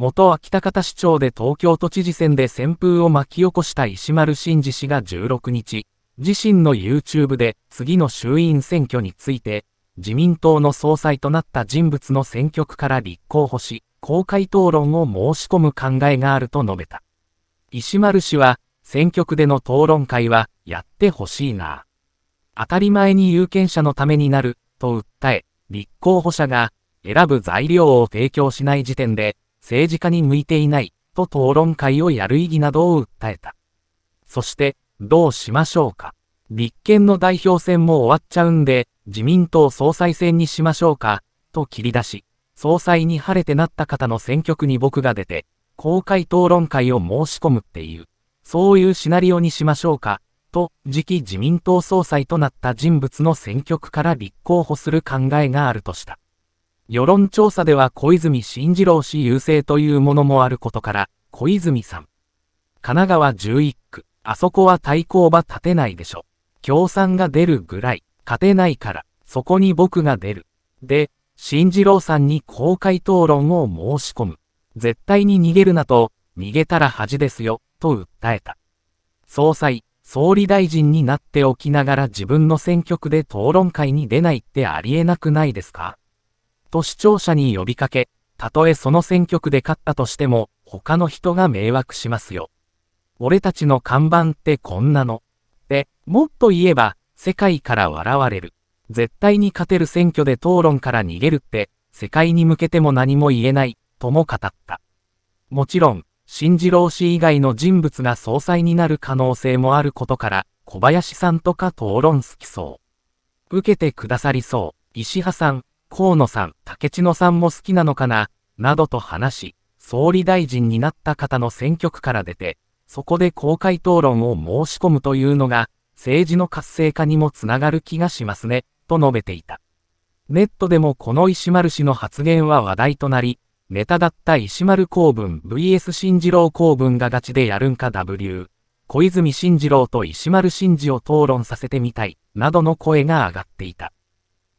元秋田方市長で東京都知事選で旋風を巻き起こした石丸慎二氏が16日、自身の YouTube で次の衆院選挙について、自民党の総裁となった人物の選挙区から立候補し、公開討論を申し込む考えがあると述べた。石丸氏は、選挙区での討論会はやってほしいな。当たり前に有権者のためになる、と訴え、立候補者が選ぶ材料を提供しない時点で、政治家に向いていない、と討論会をやる意義などを訴えた。そして、どうしましょうか。立憲の代表選も終わっちゃうんで、自民党総裁選にしましょうか、と切り出し、総裁に晴れてなった方の選挙区に僕が出て、公開討論会を申し込むっていう、そういうシナリオにしましょうか、と、次期自民党総裁となった人物の選挙区から立候補する考えがあるとした。世論調査では小泉進次郎氏優勢というものもあることから、小泉さん。神奈川11区、あそこは対抗馬立てないでしょ。共産が出るぐらい、勝てないから、そこに僕が出る。で、進次郎さんに公開討論を申し込む。絶対に逃げるなと、逃げたら恥ですよ、と訴えた。総裁、総理大臣になっておきながら自分の選挙区で討論会に出ないってありえなくないですかと視聴者に呼びかけ、たとえその選挙区で勝ったとしても、他の人が迷惑しますよ。俺たちの看板ってこんなの。で、もっと言えば、世界から笑われる。絶対に勝てる選挙で討論から逃げるって、世界に向けても何も言えない、とも語った。もちろん、新次郎氏以外の人物が総裁になる可能性もあることから、小林さんとか討論好きそう。受けてくださりそう、石破さん、河野さん、竹千野さんも好きなのかな、などと話し、総理大臣になった方の選挙区から出て、そこで公開討論を申し込むというのが、政治の活性化にもつながる気がしますね、と述べていた。ネットでもこの石丸氏の発言は話題となり、ネタだった石丸公文 VS 新次郎公文がガチでやるんか W。小泉進次郎と石丸真次を討論させてみたい、などの声が上がっていた。